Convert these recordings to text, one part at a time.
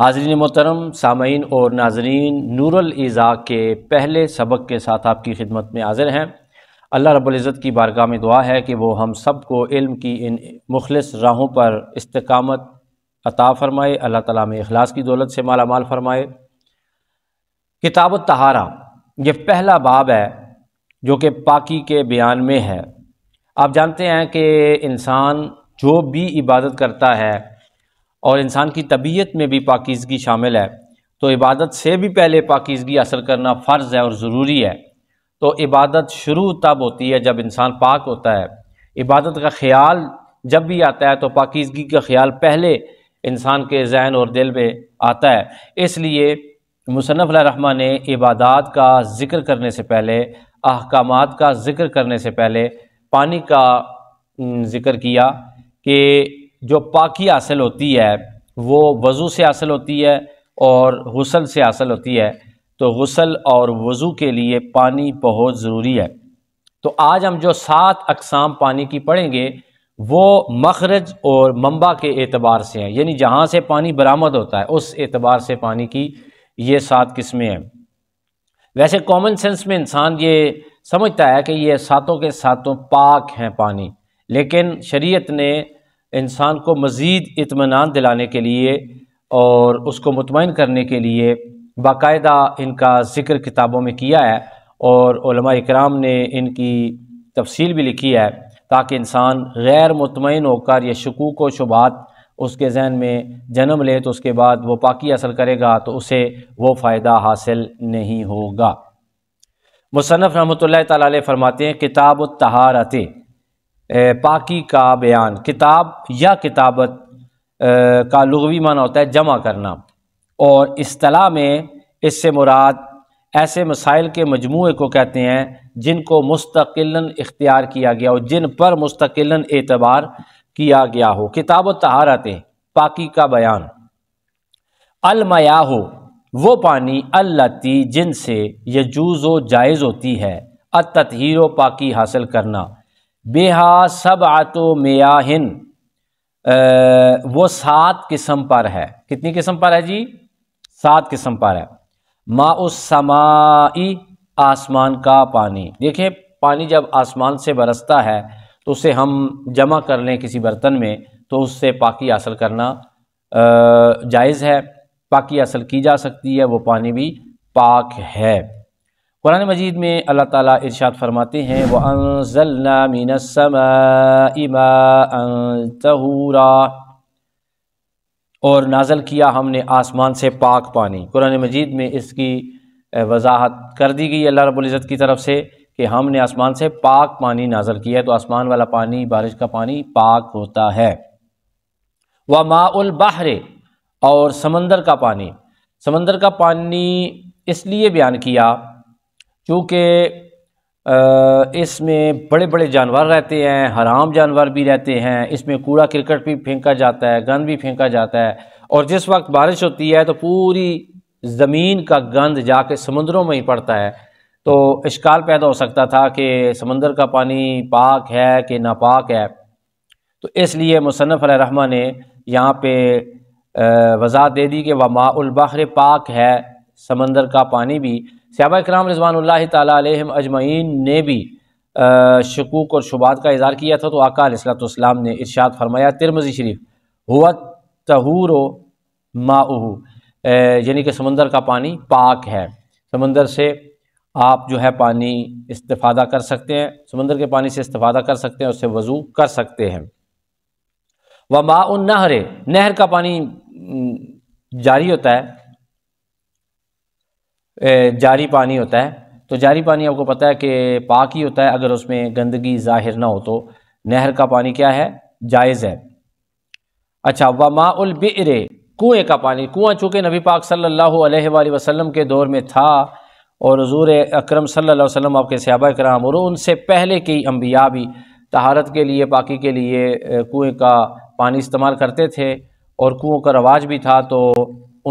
हाजरीन मोहतरम सामीन और नाजरीन नूरल ईज़ा के पहले सबक के साथ आपकी खिदमत में हाजिर हैं अल्लाह रबुल्ज़त की बारगाह में दुआ है कि वो हम सब को इल्म की इन मुखलस राहों पर इस्तकामत अता फ़रमाए अल्लाह ताला में अखलास की दौलत से माला माल फरमाए किताब तहारा ये पहला बाब है जो कि पाकि के बयान में है आप जानते हैं कि इंसान जो भी इबादत करता है और इंसान की तबीयत में भी पाकिजगी शामिल है तो इबादत से भी पहले पाकिजगी असर करना फ़र्ज़ है और ज़रूरी है तो इबादत शुरू तब होती है जब इंसान पाक होता है इबादत का ख्याल जब भी आता है तो पाकिजगी का ख्याल पहले इंसान के जहन और दिल में आता है इसलिए मुसनफ़ रहमा ने इबादत का ज़िक्र करने से पहले अहकाम का ज़िक्र करने से पहले पानी का ज़िक्र किया कि जो पाकि हासिल होती है वो वज़ू से हासिल होती है और गसल से हासिल होती है तो गसल और वज़ू के लिए पानी बहुत ज़रूरी है तो आज हम जो सात अकसाम पानी की पढ़ेंगे वो मखरज और मंबा के एतबार से हैं यानी जहाँ से पानी बरामद होता है उस एतबार से पानी की ये सात किस्में हैं वैसे कॉमन सेंस में इंसान ये समझता है कि ये सातों के सातों पाक हैं पानी लेकिन शरीयत ने इंसान को मज़ीद इतमान दिलाने के लिए और उसको मुतमिन करने के लिए बाकायदा इनका ज़िक्र किताबों में किया है और इक्राम ने इनकी तफसील भी लिखी है ताकि इंसान गैर मुतमिन होकर यह शकूक व शुबात उसके जहन में जन्म ले तो उसके बाद वो पाकि असर करेगा तो उसे वो फ़ायदा हासिल नहीं होगा मुसनफ़ रहमत ला फरमाते हैं किताब तहारत पाकी का बयान किताब या किताबत का लगवी माना होता है जमा करना और असलाह में इससे मुराद ऐसे मसाइल के मजमू को कहते हैं जिनको मुस्तकिल इख्तियार किया गया हो जिन पर मुस्तकिल एतबार किया गया हो किताब तहारतें पाकी का बयान अलमया हो वो पानी अल्लाती जिनसे यजूज़ व जायज़ होती है अतहीर पाकी हासिल करना बेहा सब आतो मेयाहिन वो सात किस्म पर है कितनी किस्म पर है जी सात किस्म पर है समाई आसमान का पानी देखें पानी जब आसमान से बरसता है तो उसे हम जमा कर लें किसी बर्तन में तो उससे पाकि हासिल करना जायज़ है पाकि हासिल की जा सकती है वो पानी भी पाक है कुरान मजीद में अल्लाह ताला इरशाद फरमाते हैं वह अनजल्ला मिनसमूरा और नाजल किया हमने आसमान से पाक पानी कुरान मजीद में इसकी वजाहत कर दी गई अल्लाह रब्ज़त की तरफ से कि हमने आसमान से पाक पानी नाजल किया है तो आसमान वाला पानी बारिश का पानी पाक होता है व माउल माउलबाहरे और समंदर का पानी समंदर का पानी इसलिए बयान किया चूँकि इसमें बड़े बड़े जानवर रहते हैं हराम जानवर भी रहते हैं इसमें कूड़ा क्रिकेट भी फेंका जाता है गंद भी फेंका जाता है और जिस वक्त बारिश होती है तो पूरी ज़मीन का गंद जाके समुद्रों में ही पड़ता है तो इश्काल पैदा हो सकता था कि समंदर का पानी पाक है कि नापाक है तो इसलिए मुसनफ़ रहमा ने यहाँ पे वजाहत दे दी कि वमा उलबहर पाक है समंदर का पानी भी सहाबा कराम रजवान तम अजमैन ने भी शकूक और शुबात का इजहार किया था तो आका आकाम ने इर्शाद फरमाया तिरमजी शरीफ हुआ तहूर माऊ यानी कि समंदर का पानी पाक है समंदर से आप जो है पानी इस्तादा कर सकते हैं समंदर के पानी से इस्तादा कर सकते हैं उससे वज़ू कर सकते हैं व माऊ नहर नहर का पानी जारी होता है जारी पानी होता है तो जारी पानी आपको पता है कि पाक ही होता है अगर उसमें गंदगी ज़ाहिर ना हो तो नहर का पानी क्या है जायज़ है अच्छा व उल बिरे कुएँ का पानी कुआँ चूँकि नबी पाक सल्लल्लाहु अलैहि वसल्लम के दौर में था और हजूर अक्रम सल्ला वसम आपके सहाबा कराम और उनसे पहले के ही अम्बिया भी तहारत के लिए पाकि के लिए कुएँ का पानी इस्तेमाल करते थे और कुओं का रवाज भी था तो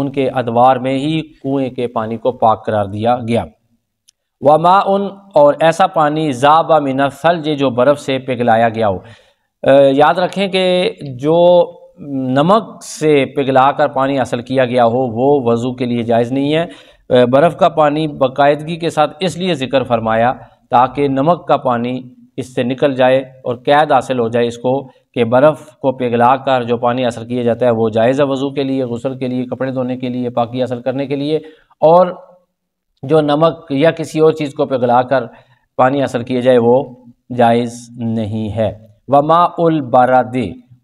उनके अदवार में ही कुएं के पानी को पाक करार दिया गया व उन और ऐसा पानी जाबा मिना जे जो बर्फ़ से पिघलाया गया हो याद रखें कि जो नमक से पिघला कर पानी हासिल किया गया हो वो वज़ू के लिए जायज़ नहीं है बर्फ़ का पानी बाकायदगी के साथ इसलिए ज़िक्र फरमाया ताकि नमक का पानी इससे निकल जाए और कैद हासिल हो जाए इसको कि बर्फ़ को पिघला कर जो पानी असर किया जाता है वो जायज़ वज़ू के लिए गसल के लिए कपड़े धोने के लिए पाकि असर करने के लिए और जो नमक या किसी और चीज़ को पिघला कर पानी असर किया जाए वो जायज़ नहीं है वमा उल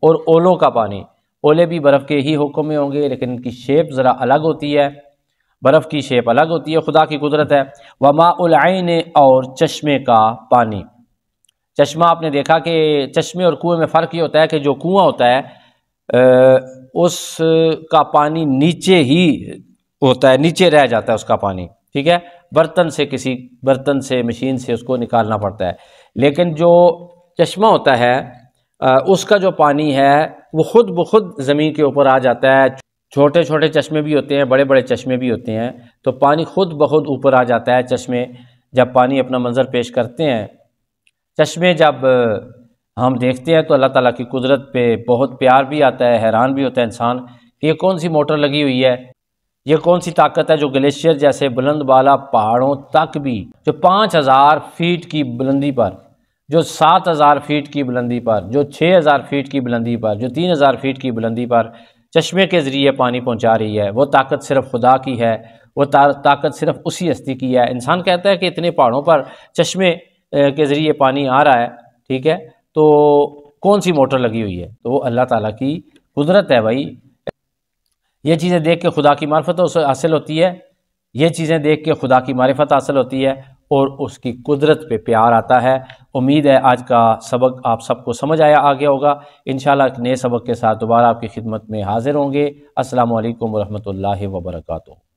और ओलों का पानी ओले भी बर्फ़ के ही हुक्म में होंगे लेकिन इनकी शेप ज़रा अलग होती है बर्फ़ की शेप अलग होती है खुदा की कुदरत है वमा उलआन और चश्मे का पानी चश्मा आपने देखा कि चश्मे और कुएं में फ़र्क ये होता है कि जो कुआं होता है उसका पानी नीचे ही होता है नीचे रह जाता है उसका पानी ठीक है बर्तन से किसी बर्तन से मशीन से उसको निकालना पड़ता है लेकिन जो चश्मा होता है उसका जो पानी है वो ख़ुद ब खुद ज़मीन के ऊपर आ जाता है छोटे छोटे चश्मे भी होते हैं बड़े बड़े चश्मे भी होते हैं तो पानी खुद ब खुद ऊपर आ जाता है चश्मे जब पानी अपना मंज़र पेश करते हैं चश्मे जब हम देखते हैं तो अल्लाह ताला की कुदरत पे बहुत प्यार भी आता है हैरान भी होता है इंसान कि ये कौन सी मोटर लगी हुई है ये कौन सी ताकत है जो ग्लेशियर जैसे बुलंद बाला पहाड़ों तक भी जो पाँच हज़ार फीट की बुलंदी पर जो सात हज़ार फीट की बुलंदी पर जो छः हज़ार फीट की बुलंदी पर जो तीन हज़ार फीट की बुलंदी पर चश्मे के ज़रिए पानी पहुँचा रही है वो ताकत सिर्फ खुदा की है वो ताकत सिर्फ उसी हस्ती की है इंसान कहता है कि इतने पहाड़ों पर चश्मे के ज़रिए पानी आ रहा है ठीक है तो कौन सी मोटर लगी हुई है तो वो अल्लाह ताला की कुदरत है भाई ये चीज़ें देख के खुदा की मार्फत हासिल होती है ये चीज़ें देख के खुदा की मार्फत हासिल होती है और उसकी कुदरत पे प्यार आता है उम्मीद है आज का सबक आप सबको समझ आया आ गया होगा इन एक नए सबक के साथ दोबारा आपकी खिदमत में हाजिर होंगे असलकम वरहमल वर्का